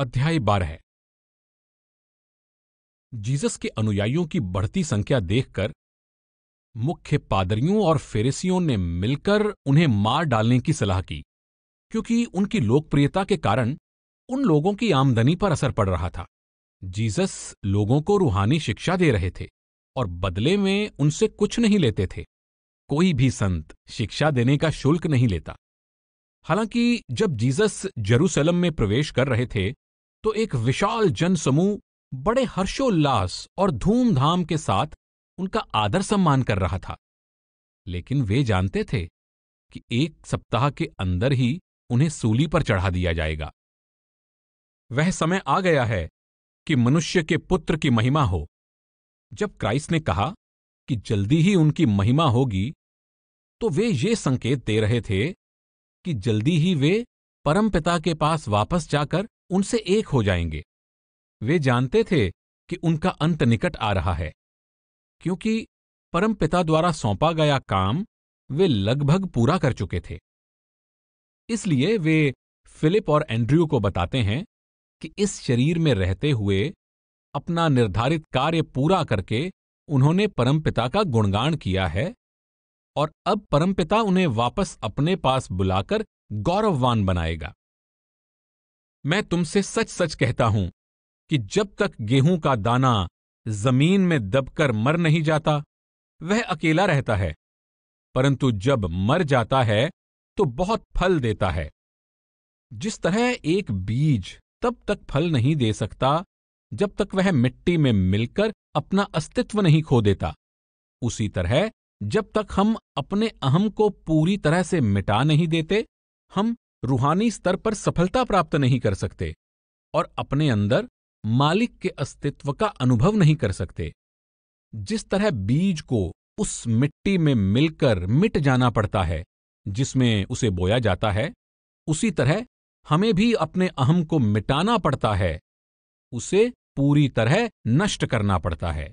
अध्याय बारह जीसस के अनुयायियों की बढ़ती संख्या देखकर मुख्य पादरियों और फेरेसियों ने मिलकर उन्हें मार डालने की सलाह की क्योंकि उनकी लोकप्रियता के कारण उन लोगों की आमदनी पर असर पड़ रहा था जीसस लोगों को रूहानी शिक्षा दे रहे थे और बदले में उनसे कुछ नहीं लेते थे कोई भी संत शिक्षा देने का शुल्क नहीं लेता हालांकि जब जीसस जरूसलम में प्रवेश कर रहे थे तो एक विशाल जनसमूह बड़े हर्षोल्लास और धूमधाम के साथ उनका आदर सम्मान कर रहा था लेकिन वे जानते थे कि एक सप्ताह के अंदर ही उन्हें सूली पर चढ़ा दिया जाएगा वह समय आ गया है कि मनुष्य के पुत्र की महिमा हो जब क्राइस्ट ने कहा कि जल्दी ही उनकी महिमा होगी तो वे ये संकेत दे रहे थे कि जल्दी ही वे परमपिता के पास वापस जाकर उनसे एक हो जाएंगे वे जानते थे कि उनका अंत निकट आ रहा है क्योंकि परमपिता द्वारा सौंपा गया काम वे लगभग पूरा कर चुके थे इसलिए वे फिलिप और एंड्रयू को बताते हैं कि इस शरीर में रहते हुए अपना निर्धारित कार्य पूरा करके उन्होंने परमपिता का गुणगान किया है और अब परमपिता उन्हें वापस अपने पास बुलाकर गौरववान बनाएगा मैं तुमसे सच सच कहता हूं कि जब तक गेहूं का दाना जमीन में दबकर मर नहीं जाता वह अकेला रहता है परंतु जब मर जाता है तो बहुत फल देता है जिस तरह एक बीज तब तक फल नहीं दे सकता जब तक वह मिट्टी में मिलकर अपना अस्तित्व नहीं खो देता उसी तरह जब तक हम अपने अहम को पूरी तरह से मिटा नहीं देते हम रूहानी स्तर पर सफलता प्राप्त नहीं कर सकते और अपने अंदर मालिक के अस्तित्व का अनुभव नहीं कर सकते जिस तरह बीज को उस मिट्टी में मिलकर मिट जाना पड़ता है जिसमें उसे बोया जाता है उसी तरह हमें भी अपने अहम को मिटाना पड़ता है उसे पूरी तरह नष्ट करना पड़ता है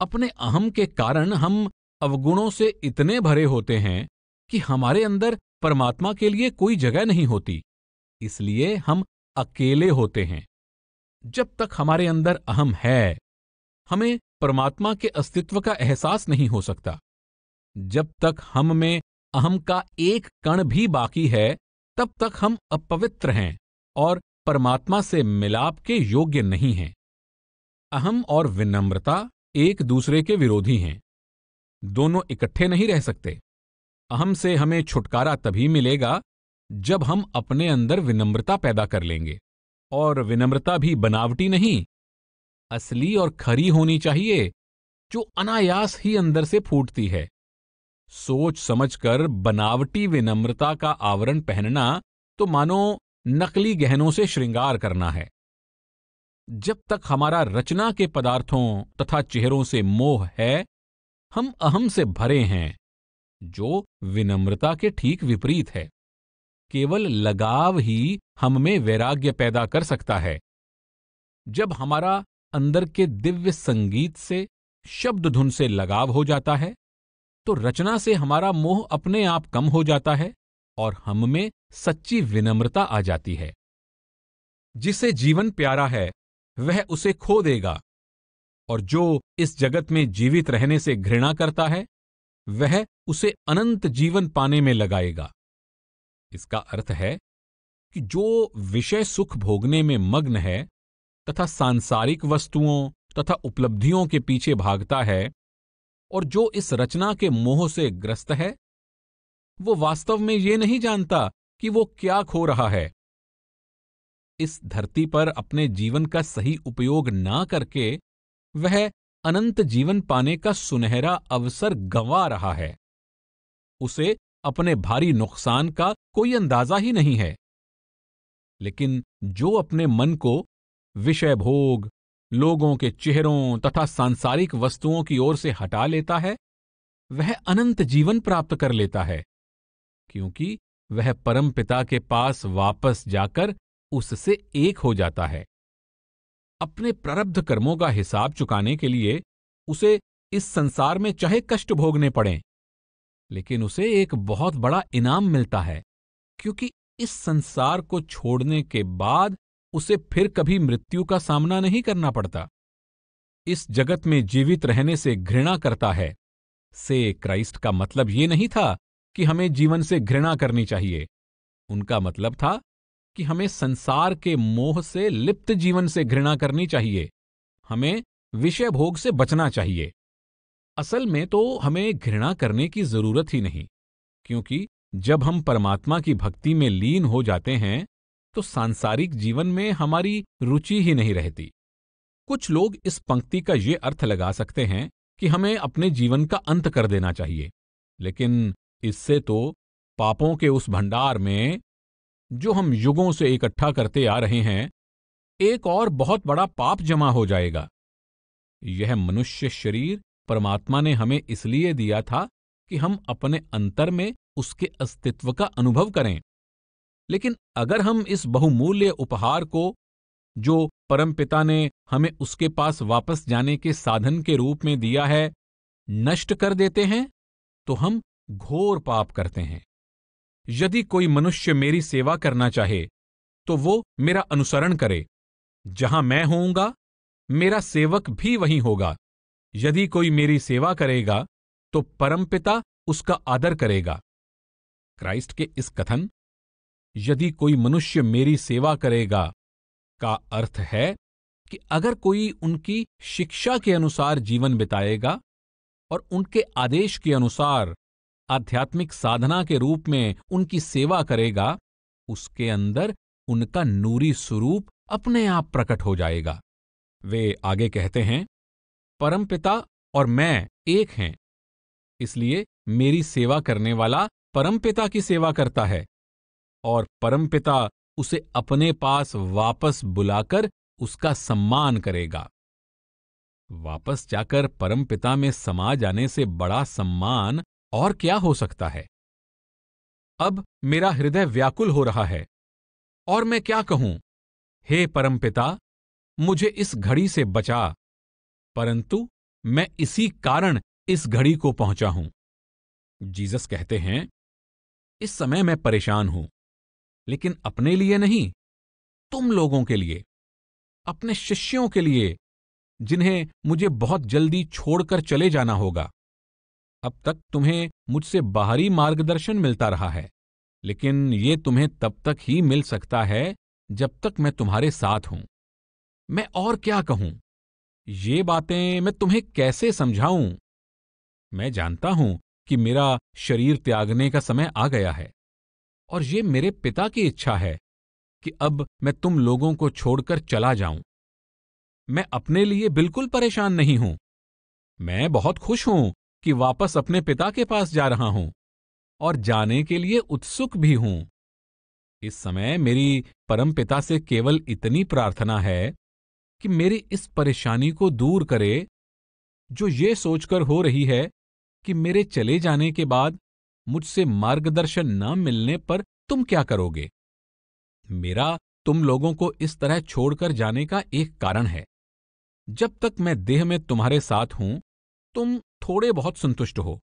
अपने अहम के कारण हम अवगुणों से इतने भरे होते हैं कि हमारे अंदर परमात्मा के लिए कोई जगह नहीं होती इसलिए हम अकेले होते हैं जब तक हमारे अंदर अहम है हमें परमात्मा के अस्तित्व का एहसास नहीं हो सकता जब तक हम में अहम का एक कण भी बाकी है तब तक हम अपवित्र हैं और परमात्मा से मिलाप के योग्य नहीं हैं अहम और विनम्रता एक दूसरे के विरोधी हैं दोनों इकट्ठे नहीं रह सकते अहम से हमें छुटकारा तभी मिलेगा जब हम अपने अंदर विनम्रता पैदा कर लेंगे और विनम्रता भी बनावटी नहीं असली और खरी होनी चाहिए जो अनायास ही अंदर से फूटती है सोच समझकर बनावटी विनम्रता का आवरण पहनना तो मानो नकली गहनों से श्रृंगार करना है जब तक हमारा रचना के पदार्थों तथा चेहरों से मोह है हम अहम से भरे हैं जो विनम्रता के ठीक विपरीत है केवल लगाव ही हम में वैराग्य पैदा कर सकता है जब हमारा अंदर के दिव्य संगीत से शब्द धुन से लगाव हो जाता है तो रचना से हमारा मोह अपने आप कम हो जाता है और हम में सच्ची विनम्रता आ जाती है जिसे जीवन प्यारा है वह उसे खो देगा और जो इस जगत में जीवित रहने से घृणा करता है वह उसे अनंत जीवन पाने में लगाएगा इसका अर्थ है कि जो विषय सुख भोगने में मग्न है तथा सांसारिक वस्तुओं तथा उपलब्धियों के पीछे भागता है और जो इस रचना के मोह से ग्रस्त है वो वास्तव में ये नहीं जानता कि वो क्या खो रहा है इस धरती पर अपने जीवन का सही उपयोग ना करके वह अनंत जीवन पाने का सुनहरा अवसर गंवा रहा है उसे अपने भारी नुकसान का कोई अंदाजा ही नहीं है लेकिन जो अपने मन को विषय भोग लोगों के चेहरों तथा सांसारिक वस्तुओं की ओर से हटा लेता है वह अनंत जीवन प्राप्त कर लेता है क्योंकि वह परमपिता के पास वापस जाकर उससे एक हो जाता है अपने प्रारब्ध कर्मों का हिसाब चुकाने के लिए उसे इस संसार में चाहे कष्ट भोगने पड़ें लेकिन उसे एक बहुत बड़ा इनाम मिलता है क्योंकि इस संसार को छोड़ने के बाद उसे फिर कभी मृत्यु का सामना नहीं करना पड़ता इस जगत में जीवित रहने से घृणा करता है से क्राइस्ट का मतलब ये नहीं था कि हमें जीवन से घृणा करनी चाहिए उनका मतलब था कि हमें संसार के मोह से लिप्त जीवन से घृणा करनी चाहिए हमें विषय भोग से बचना चाहिए असल में तो हमें घृणा करने की जरूरत ही नहीं क्योंकि जब हम परमात्मा की भक्ति में लीन हो जाते हैं तो सांसारिक जीवन में हमारी रुचि ही नहीं रहती कुछ लोग इस पंक्ति का ये अर्थ लगा सकते हैं कि हमें अपने जीवन का अंत कर देना चाहिए लेकिन इससे तो पापों के उस भंडार में जो हम युगों से इकट्ठा करते आ रहे हैं एक और बहुत बड़ा पाप जमा हो जाएगा यह मनुष्य शरीर परमात्मा ने हमें इसलिए दिया था कि हम अपने अंतर में उसके अस्तित्व का अनुभव करें लेकिन अगर हम इस बहुमूल्य उपहार को जो परमपिता ने हमें उसके पास वापस जाने के साधन के रूप में दिया है नष्ट कर देते हैं तो हम घोर पाप करते हैं यदि कोई मनुष्य मेरी सेवा करना चाहे तो वो मेरा अनुसरण करे जहां मैं होऊंगा मेरा सेवक भी वहीं होगा यदि कोई मेरी सेवा करेगा तो परमपिता उसका आदर करेगा क्राइस्ट के इस कथन यदि कोई मनुष्य मेरी सेवा करेगा का अर्थ है कि अगर कोई उनकी शिक्षा के अनुसार जीवन बिताएगा और उनके आदेश के अनुसार आध्यात्मिक साधना के रूप में उनकी सेवा करेगा उसके अंदर उनका नूरी स्वरूप अपने आप प्रकट हो जाएगा वे आगे कहते हैं परमपिता और मैं एक हैं इसलिए मेरी सेवा करने वाला परमपिता की सेवा करता है और परमपिता उसे अपने पास वापस बुलाकर उसका सम्मान करेगा वापस जाकर परमपिता में समा जाने से बड़ा सम्मान और क्या हो सकता है अब मेरा हृदय व्याकुल हो रहा है और मैं क्या कहूं हे परमपिता मुझे इस घड़ी से बचा परंतु मैं इसी कारण इस घड़ी को पहुंचा हूं जीसस कहते हैं इस समय मैं परेशान हूं लेकिन अपने लिए नहीं तुम लोगों के लिए अपने शिष्यों के लिए जिन्हें मुझे बहुत जल्दी छोड़कर चले जाना होगा अब तक तुम्हें मुझसे बाहरी मार्गदर्शन मिलता रहा है लेकिन ये तुम्हें तब तक ही मिल सकता है जब तक मैं तुम्हारे साथ हूं मैं और क्या कहूं ये बातें मैं तुम्हें कैसे समझाऊं मैं जानता हूं कि मेरा शरीर त्यागने का समय आ गया है और ये मेरे पिता की इच्छा है कि अब मैं तुम लोगों को छोड़कर चला जाऊं मैं अपने लिए बिल्कुल परेशान नहीं हूं मैं बहुत खुश हूं कि वापस अपने पिता के पास जा रहा हूं और जाने के लिए उत्सुक भी हूं इस समय मेरी परम पिता से केवल इतनी प्रार्थना है कि मेरी इस परेशानी को दूर करे जो ये सोचकर हो रही है कि मेरे चले जाने के बाद मुझसे मार्गदर्शन न मिलने पर तुम क्या करोगे मेरा तुम लोगों को इस तरह छोड़कर जाने का एक कारण है जब तक मैं देह में तुम्हारे साथ हूं तुम थोड़े बहुत संतुष्ट हो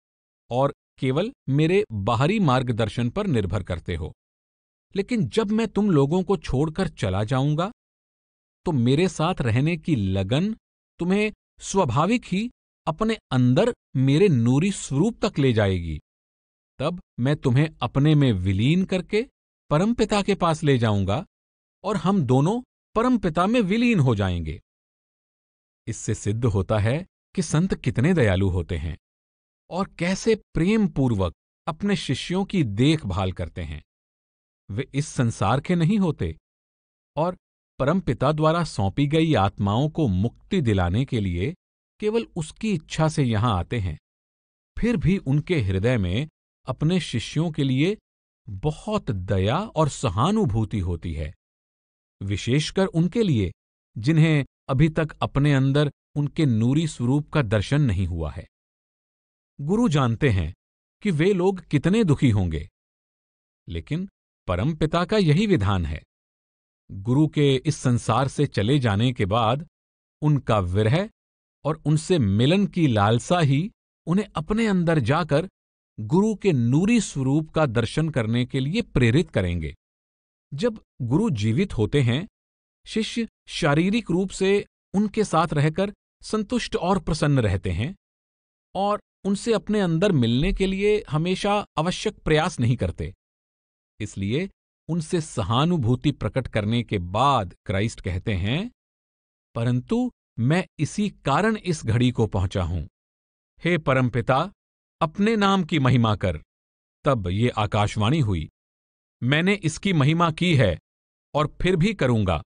और केवल मेरे बाहरी मार्गदर्शन पर निर्भर करते हो लेकिन जब मैं तुम लोगों को छोड़कर चला जाऊंगा तो मेरे साथ रहने की लगन तुम्हें स्वाभाविक ही अपने अंदर मेरे नूरी स्वरूप तक ले जाएगी तब मैं तुम्हें अपने में विलीन करके परमपिता के पास ले जाऊंगा और हम दोनों परमपिता में विलीन हो जाएंगे इससे सिद्ध होता है कि संत कितने दयालु होते हैं और कैसे प्रेम पूर्वक अपने शिष्यों की देखभाल करते हैं वे इस संसार के नहीं होते और परमपिता द्वारा सौंपी गई आत्माओं को मुक्ति दिलाने के लिए केवल उसकी इच्छा से यहां आते हैं फिर भी उनके हृदय में अपने शिष्यों के लिए बहुत दया और सहानुभूति होती है विशेषकर उनके लिए जिन्हें अभी तक अपने अंदर उनके नूरी स्वरूप का दर्शन नहीं हुआ है गुरु जानते हैं कि वे लोग कितने दुखी होंगे लेकिन परमपिता का यही विधान है गुरु के इस संसार से चले जाने के बाद उनका विरह और उनसे मिलन की लालसा ही उन्हें अपने अंदर जाकर गुरु के नूरी स्वरूप का दर्शन करने के लिए प्रेरित करेंगे जब गुरु जीवित होते हैं शिष्य शारीरिक रूप से उनके साथ रहकर संतुष्ट और प्रसन्न रहते हैं और उनसे अपने अंदर मिलने के लिए हमेशा आवश्यक प्रयास नहीं करते इसलिए उनसे सहानुभूति प्रकट करने के बाद क्राइस्ट कहते हैं परंतु मैं इसी कारण इस घड़ी को पहुंचा हूं हे परमपिता अपने नाम की महिमा कर तब ये आकाशवाणी हुई मैंने इसकी महिमा की है और फिर भी करूंगा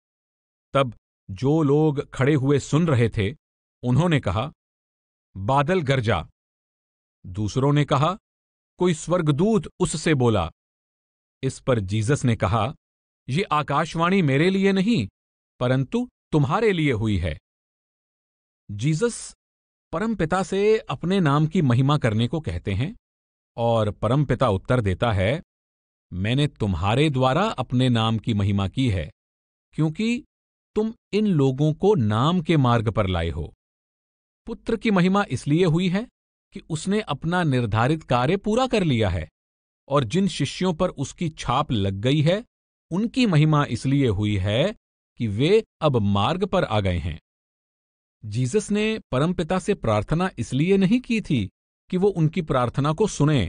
तब जो लोग खड़े हुए सुन रहे थे उन्होंने कहा बादल गरजा दूसरों ने कहा कोई स्वर्गदूत उससे बोला इस पर जीसस ने कहा ये आकाशवाणी मेरे लिए नहीं परंतु तुम्हारे लिए हुई है जीसस परमपिता से अपने नाम की महिमा करने को कहते हैं और परमपिता उत्तर देता है मैंने तुम्हारे द्वारा अपने नाम की महिमा की है क्योंकि तुम इन लोगों को नाम के मार्ग पर लाए हो पुत्र की महिमा इसलिए हुई है कि उसने अपना निर्धारित कार्य पूरा कर लिया है और जिन शिष्यों पर उसकी छाप लग गई है उनकी महिमा इसलिए हुई है कि वे अब मार्ग पर आ गए हैं जीसस ने परमपिता से प्रार्थना इसलिए नहीं की थी कि वो उनकी प्रार्थना को सुने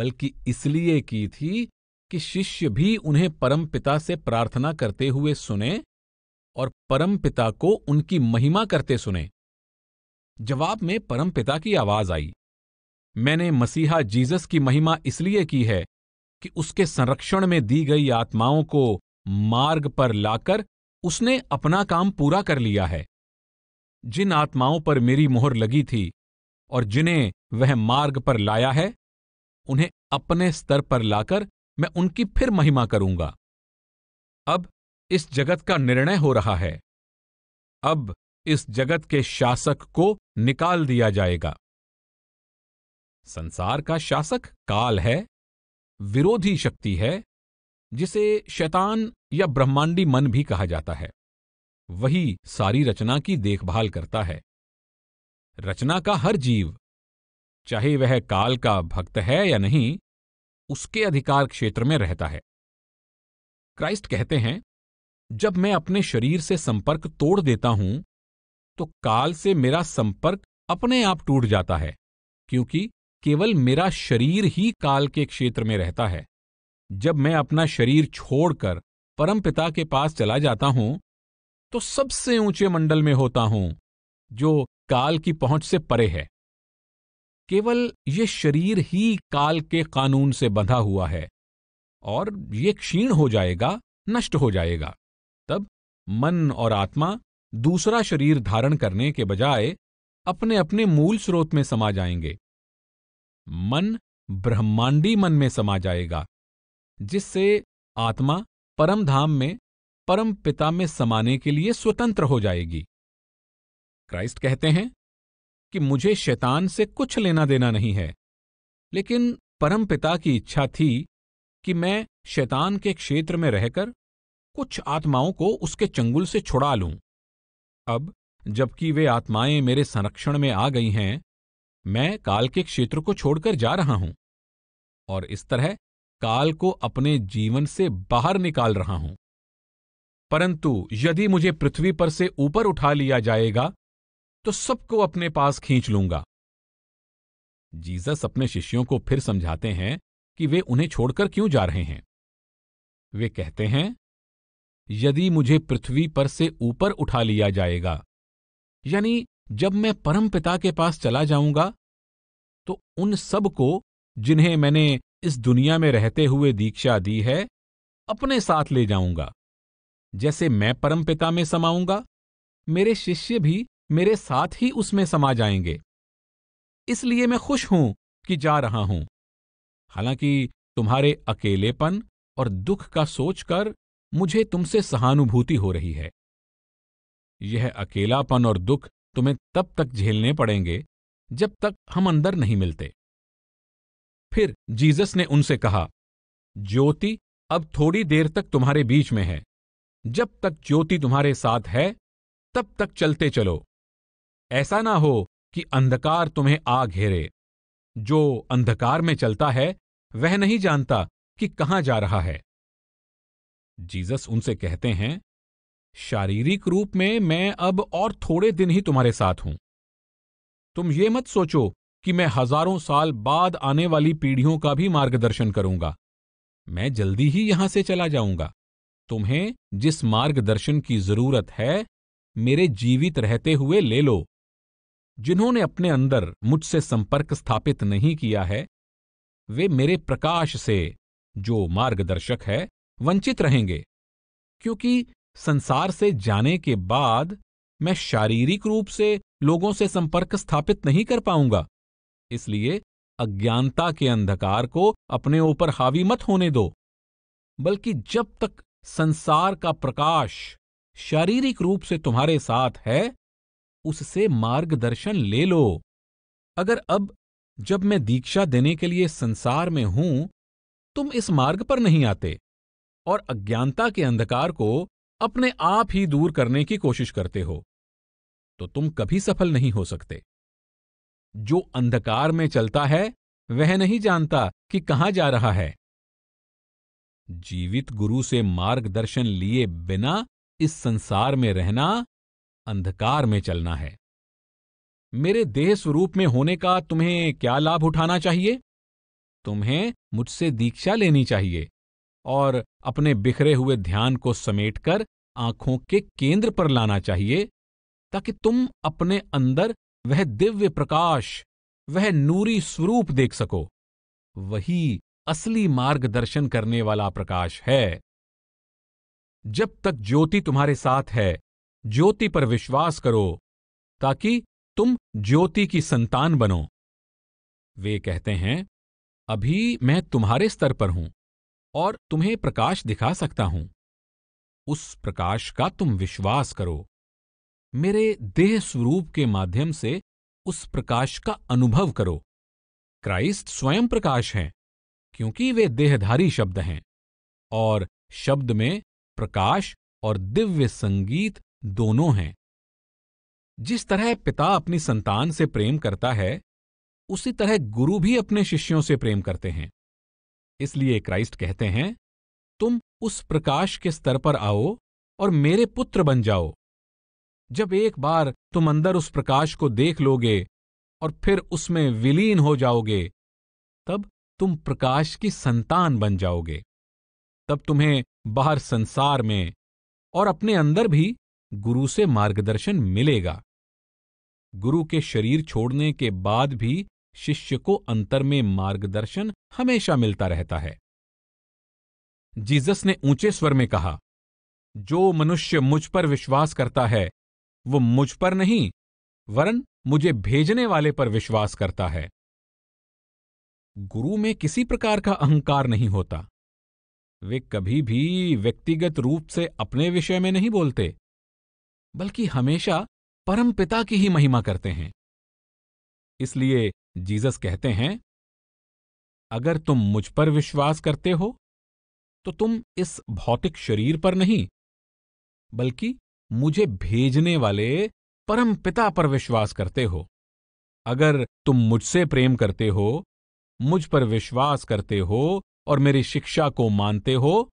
बल्कि इसलिए की थी कि शिष्य भी उन्हें परमपिता से प्रार्थना करते हुए सुने और परमपिता को उनकी महिमा करते सुने जवाब में परमपिता की आवाज आई मैंने मसीहा जीसस की महिमा इसलिए की है कि उसके संरक्षण में दी गई आत्माओं को मार्ग पर लाकर उसने अपना काम पूरा कर लिया है जिन आत्माओं पर मेरी मोहर लगी थी और जिन्हें वह मार्ग पर लाया है उन्हें अपने स्तर पर लाकर मैं उनकी फिर महिमा करूंगा अब इस जगत का निर्णय हो रहा है अब इस जगत के शासक को निकाल दिया जाएगा संसार का शासक काल है विरोधी शक्ति है जिसे शैतान या ब्रह्मांडी मन भी कहा जाता है वही सारी रचना की देखभाल करता है रचना का हर जीव चाहे वह काल का भक्त है या नहीं उसके अधिकार क्षेत्र में रहता है क्राइस्ट कहते हैं जब मैं अपने शरीर से संपर्क तोड़ देता हूं तो काल से मेरा संपर्क अपने आप टूट जाता है क्योंकि केवल मेरा शरीर ही काल के क्षेत्र में रहता है जब मैं अपना शरीर छोड़कर परमपिता के पास चला जाता हूं तो सबसे ऊंचे मंडल में होता हूं जो काल की पहुंच से परे है केवल ये शरीर ही काल के कानून से बंधा हुआ है और ये क्षीण हो जाएगा नष्ट हो जाएगा तब मन और आत्मा दूसरा शरीर धारण करने के बजाय अपने अपने मूल स्रोत में समा जाएंगे मन ब्रह्मांडी मन में समा जाएगा जिससे आत्मा परम धाम में परम पिता में समाने के लिए स्वतंत्र हो जाएगी क्राइस्ट कहते हैं कि मुझे शैतान से कुछ लेना देना नहीं है लेकिन परम पिता की इच्छा थी कि मैं शैतान के क्षेत्र में रहकर कुछ आत्माओं को उसके चंगुल से छुड़ा लूं अब जबकि वे आत्माएं मेरे संरक्षण में आ गई हैं मैं काल के क्षेत्र को छोड़कर जा रहा हूं और इस तरह काल को अपने जीवन से बाहर निकाल रहा हूं परंतु यदि मुझे पृथ्वी पर से ऊपर उठा लिया जाएगा तो सबको अपने पास खींच लूंगा जीसस अपने शिष्यों को फिर समझाते हैं कि वे उन्हें छोड़कर क्यों जा रहे हैं वे कहते हैं यदि मुझे पृथ्वी पर से ऊपर उठा लिया जाएगा यानी जब मैं परम पिता के पास चला जाऊंगा तो उन सब को जिन्हें मैंने इस दुनिया में रहते हुए दीक्षा दी है अपने साथ ले जाऊंगा जैसे मैं परम पिता में समाऊंगा मेरे शिष्य भी मेरे साथ ही उसमें समा जाएंगे इसलिए मैं खुश हूं कि जा रहा हूं हालांकि तुम्हारे अकेलेपन और दुख का सोचकर मुझे तुमसे सहानुभूति हो रही है यह अकेलापन और दुख तुम्हें तब तक झेलने पड़ेंगे जब तक हम अंदर नहीं मिलते फिर जीसस ने उनसे कहा ज्योति अब थोड़ी देर तक तुम्हारे बीच में है जब तक ज्योति तुम्हारे साथ है तब तक चलते चलो ऐसा ना हो कि अंधकार तुम्हें आ घेरे जो अंधकार में चलता है वह नहीं जानता कि कहाँ जा रहा है जीसस उनसे कहते हैं शारीरिक रूप में मैं अब और थोड़े दिन ही तुम्हारे साथ हूं तुम ये मत सोचो कि मैं हजारों साल बाद आने वाली पीढ़ियों का भी मार्गदर्शन करूंगा मैं जल्दी ही यहां से चला जाऊंगा तुम्हें जिस मार्गदर्शन की जरूरत है मेरे जीवित रहते हुए ले लो जिन्होंने अपने अंदर मुझसे संपर्क स्थापित नहीं किया है वे मेरे प्रकाश से जो मार्गदर्शक है वंचित रहेंगे क्योंकि संसार से जाने के बाद मैं शारीरिक रूप से लोगों से संपर्क स्थापित नहीं कर पाऊंगा इसलिए अज्ञानता के अंधकार को अपने ऊपर हावी मत होने दो बल्कि जब तक संसार का प्रकाश शारीरिक रूप से तुम्हारे साथ है उससे मार्गदर्शन ले लो अगर अब जब मैं दीक्षा देने के लिए संसार में हूं तुम इस मार्ग पर नहीं आते और अज्ञानता के अंधकार को अपने आप ही दूर करने की कोशिश करते हो तो तुम कभी सफल नहीं हो सकते जो अंधकार में चलता है वह नहीं जानता कि कहां जा रहा है जीवित गुरु से मार्गदर्शन लिए बिना इस संसार में रहना अंधकार में चलना है मेरे देह स्वरूप में होने का तुम्हें क्या लाभ उठाना चाहिए तुम्हें मुझसे दीक्षा लेनी चाहिए और अपने बिखरे हुए ध्यान को समेटकर आंखों के केंद्र पर लाना चाहिए ताकि तुम अपने अंदर वह दिव्य प्रकाश वह नूरी स्वरूप देख सको वही असली मार्गदर्शन करने वाला प्रकाश है जब तक ज्योति तुम्हारे साथ है ज्योति पर विश्वास करो ताकि तुम ज्योति की संतान बनो वे कहते हैं अभी मैं तुम्हारे स्तर पर हूं और तुम्हें प्रकाश दिखा सकता हूं उस प्रकाश का तुम विश्वास करो मेरे देह स्वरूप के माध्यम से उस प्रकाश का अनुभव करो क्राइस्ट स्वयं प्रकाश हैं क्योंकि वे देहधारी शब्द हैं और शब्द में प्रकाश और दिव्य संगीत दोनों हैं जिस तरह पिता अपनी संतान से प्रेम करता है उसी तरह गुरु भी अपने शिष्यों से प्रेम करते हैं इसलिए क्राइस्ट कहते हैं तुम उस प्रकाश के स्तर पर आओ और मेरे पुत्र बन जाओ जब एक बार तुम अंदर उस प्रकाश को देख लोगे और फिर उसमें विलीन हो जाओगे तब तुम प्रकाश की संतान बन जाओगे तब तुम्हें बाहर संसार में और अपने अंदर भी गुरु से मार्गदर्शन मिलेगा गुरु के शरीर छोड़ने के बाद भी शिष्य को अंतर में मार्गदर्शन हमेशा मिलता रहता है जीसस ने ऊंचे स्वर में कहा जो मनुष्य मुझ पर विश्वास करता है वो मुझ पर नहीं वरन मुझे भेजने वाले पर विश्वास करता है गुरु में किसी प्रकार का अहंकार नहीं होता वे कभी भी व्यक्तिगत रूप से अपने विषय में नहीं बोलते बल्कि हमेशा परमपिता की ही महिमा करते हैं इसलिए जीसस कहते हैं अगर तुम मुझ पर विश्वास करते हो तो तुम इस भौतिक शरीर पर नहीं बल्कि मुझे भेजने वाले परम पिता पर विश्वास करते हो अगर तुम मुझसे प्रेम करते हो मुझ पर विश्वास करते हो और मेरी शिक्षा को मानते हो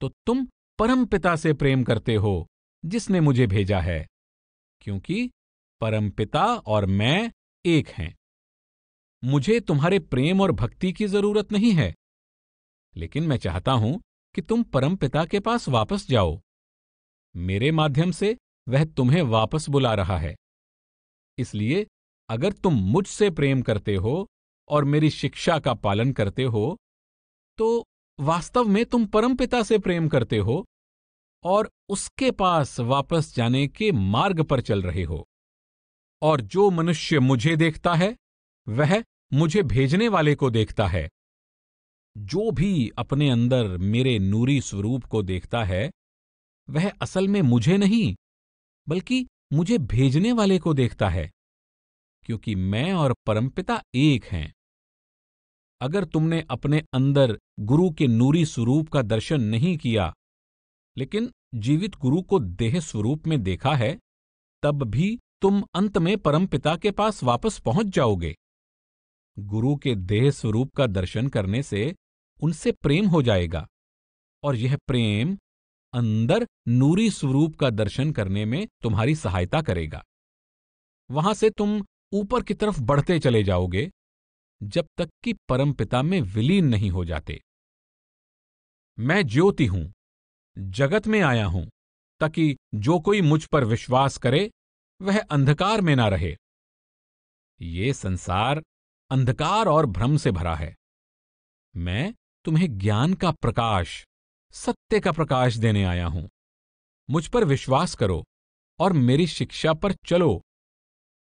तो तुम परम पिता से प्रेम करते हो जिसने मुझे भेजा है क्योंकि परम पिता और मैं एक हैं मुझे तुम्हारे प्रेम और भक्ति की जरूरत नहीं है लेकिन मैं चाहता हूं कि तुम परमपिता के पास वापस जाओ मेरे माध्यम से वह तुम्हें वापस बुला रहा है इसलिए अगर तुम मुझसे प्रेम करते हो और मेरी शिक्षा का पालन करते हो तो वास्तव में तुम परमपिता से प्रेम करते हो और उसके पास वापस जाने के मार्ग पर चल रहे हो और जो मनुष्य मुझे देखता है वह मुझे भेजने वाले को देखता है जो भी अपने अंदर मेरे नूरी स्वरूप को देखता है वह असल में मुझे नहीं बल्कि मुझे भेजने वाले को देखता है क्योंकि मैं और परमपिता एक हैं अगर तुमने अपने अंदर गुरु के नूरी स्वरूप का दर्शन नहीं किया लेकिन जीवित गुरु को देह स्वरूप में देखा है तब भी तुम अंत में परमपिता के पास वापस पहुंच जाओगे गुरु के देह स्वरूप का दर्शन करने से उनसे प्रेम हो जाएगा और यह प्रेम अंदर नूरी स्वरूप का दर्शन करने में तुम्हारी सहायता करेगा वहां से तुम ऊपर की तरफ बढ़ते चले जाओगे जब तक कि परमपिता में विलीन नहीं हो जाते मैं ज्योति हूं जगत में आया हूं ताकि जो कोई मुझ पर विश्वास करे वह अंधकार में ना रहे ये संसार अंधकार और भ्रम से भरा है मैं तुम्हें ज्ञान का प्रकाश सत्य का प्रकाश देने आया हूं मुझ पर विश्वास करो और मेरी शिक्षा पर चलो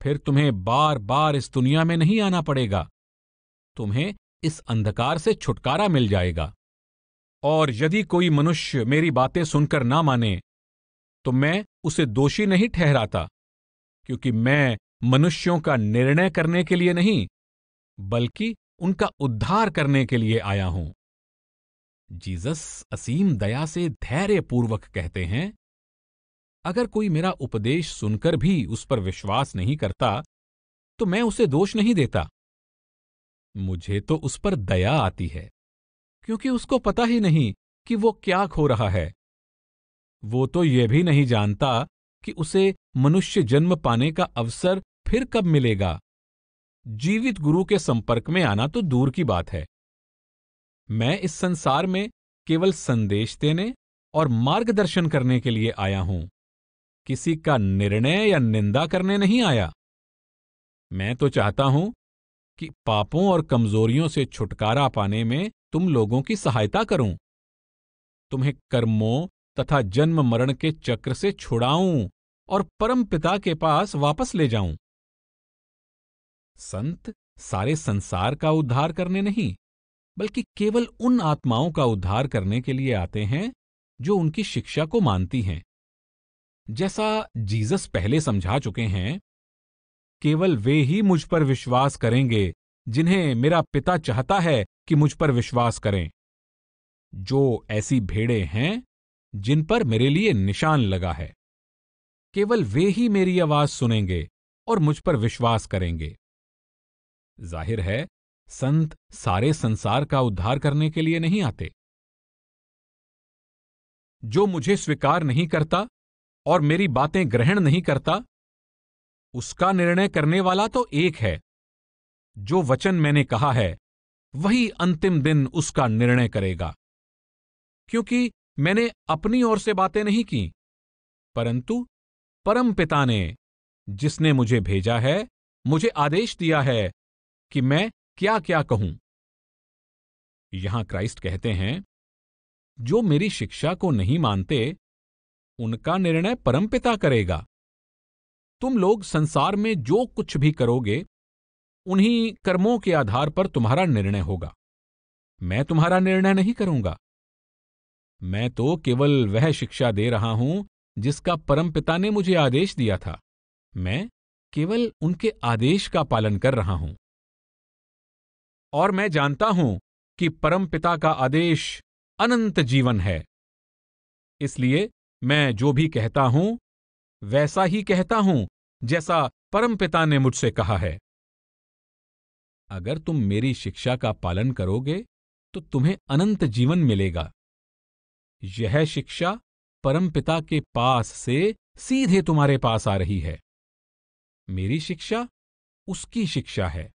फिर तुम्हें बार बार इस दुनिया में नहीं आना पड़ेगा तुम्हें इस अंधकार से छुटकारा मिल जाएगा और यदि कोई मनुष्य मेरी बातें सुनकर ना माने तो मैं उसे दोषी नहीं ठहराता क्योंकि मैं मनुष्यों का निर्णय करने के लिए नहीं बल्कि उनका उद्धार करने के लिए आया हूं जीसस असीम दया से धैर्यपूर्वक कहते हैं अगर कोई मेरा उपदेश सुनकर भी उस पर विश्वास नहीं करता तो मैं उसे दोष नहीं देता मुझे तो उस पर दया आती है क्योंकि उसको पता ही नहीं कि वो क्या खो रहा है वो तो यह भी नहीं जानता कि उसे मनुष्य जन्म पाने का अवसर फिर कब मिलेगा जीवित गुरु के संपर्क में आना तो दूर की बात है मैं इस संसार में केवल संदेश देने और मार्गदर्शन करने के लिए आया हूं किसी का निर्णय या निंदा करने नहीं आया मैं तो चाहता हूं कि पापों और कमजोरियों से छुटकारा पाने में तुम लोगों की सहायता करूं तुम्हें कर्मों तथा जन्म मरण के चक्र से छुड़ाऊं और परमपिता के पास वापस ले जाऊं संत सारे संसार का उद्धार करने नहीं बल्कि केवल उन आत्माओं का उद्धार करने के लिए आते हैं जो उनकी शिक्षा को मानती हैं जैसा जीसस पहले समझा चुके हैं केवल वे ही मुझ पर विश्वास करेंगे जिन्हें मेरा पिता चाहता है कि मुझ पर विश्वास करें जो ऐसी भेड़े हैं जिन पर मेरे लिए निशान लगा है केवल वे ही मेरी आवाज सुनेंगे और मुझ पर विश्वास करेंगे जाहिर है संत सारे संसार का उद्धार करने के लिए नहीं आते जो मुझे स्वीकार नहीं करता और मेरी बातें ग्रहण नहीं करता उसका निर्णय करने वाला तो एक है जो वचन मैंने कहा है वही अंतिम दिन उसका निर्णय करेगा क्योंकि मैंने अपनी ओर से बातें नहीं की परंतु परमपिता ने जिसने मुझे भेजा है मुझे आदेश दिया है कि मैं क्या क्या कहूं यहां क्राइस्ट कहते हैं जो मेरी शिक्षा को नहीं मानते उनका निर्णय परमपिता करेगा तुम लोग संसार में जो कुछ भी करोगे उन्हीं कर्मों के आधार पर तुम्हारा निर्णय होगा मैं तुम्हारा निर्णय नहीं करूंगा मैं तो केवल वह शिक्षा दे रहा हूं जिसका परमपिता ने मुझे आदेश दिया था मैं केवल उनके आदेश का पालन कर रहा हूं और मैं जानता हूं कि परमपिता का आदेश अनंत जीवन है इसलिए मैं जो भी कहता हूं वैसा ही कहता हूं जैसा परमपिता ने मुझसे कहा है अगर तुम मेरी शिक्षा का पालन करोगे तो तुम्हें अनंत जीवन मिलेगा यह शिक्षा परमपिता के पास से सीधे तुम्हारे पास आ रही है मेरी शिक्षा उसकी शिक्षा है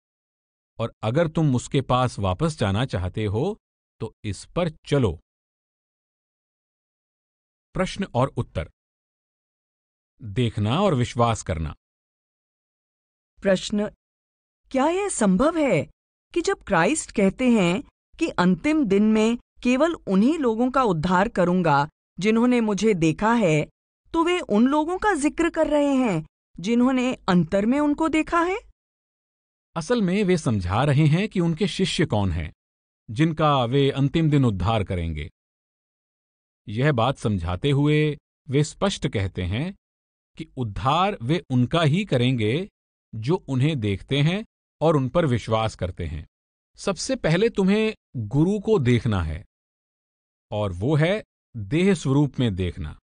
और अगर तुम उसके पास वापस जाना चाहते हो तो इस पर चलो प्रश्न और उत्तर देखना और विश्वास करना प्रश्न क्या यह संभव है कि जब क्राइस्ट कहते हैं कि अंतिम दिन में केवल उन्हीं लोगों का उद्धार करूंगा जिन्होंने मुझे देखा है तो वे उन लोगों का जिक्र कर रहे हैं जिन्होंने अंतर में उनको देखा है असल में वे समझा रहे हैं कि उनके शिष्य कौन हैं जिनका वे अंतिम दिन उद्धार करेंगे यह बात समझाते हुए वे स्पष्ट कहते हैं कि उद्धार वे उनका ही करेंगे जो उन्हें देखते हैं और उन पर विश्वास करते हैं सबसे पहले तुम्हें गुरु को देखना है और वो है देह स्वरूप में देखना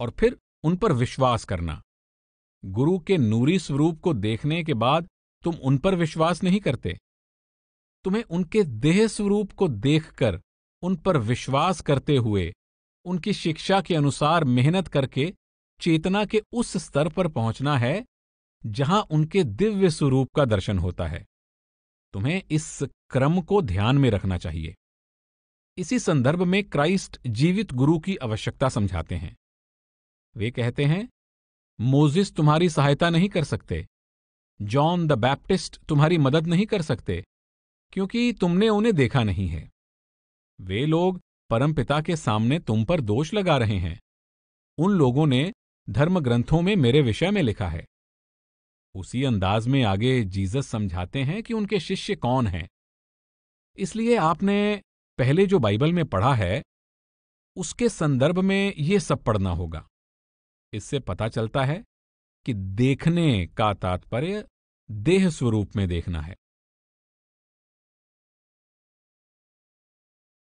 और फिर उन पर विश्वास करना गुरु के नूरी स्वरूप को देखने के बाद तुम उन पर विश्वास नहीं करते तुम्हें उनके देह स्वरूप को देखकर उन पर विश्वास करते हुए उनकी शिक्षा के अनुसार मेहनत करके चेतना के उस स्तर पर पहुंचना है जहां उनके दिव्य स्वरूप का दर्शन होता है तुम्हें इस क्रम को ध्यान में रखना चाहिए इसी संदर्भ में क्राइस्ट जीवित गुरु की आवश्यकता समझाते हैं वे कहते हैं मोजिस तुम्हारी सहायता नहीं कर सकते जॉन द बैप्टिस्ट तुम्हारी मदद नहीं कर सकते क्योंकि तुमने उन्हें देखा नहीं है वे लोग परमपिता के सामने तुम पर दोष लगा रहे हैं उन लोगों ने धर्म ग्रंथों में मेरे विषय में लिखा है उसी अंदाज में आगे जीसस समझाते हैं कि उनके शिष्य कौन हैं इसलिए आपने पहले जो बाइबल में पढ़ा है उसके संदर्भ में ये सब पढ़ना होगा इससे पता चलता है कि देखने का तात्पर्य देह स्वरूप में देखना है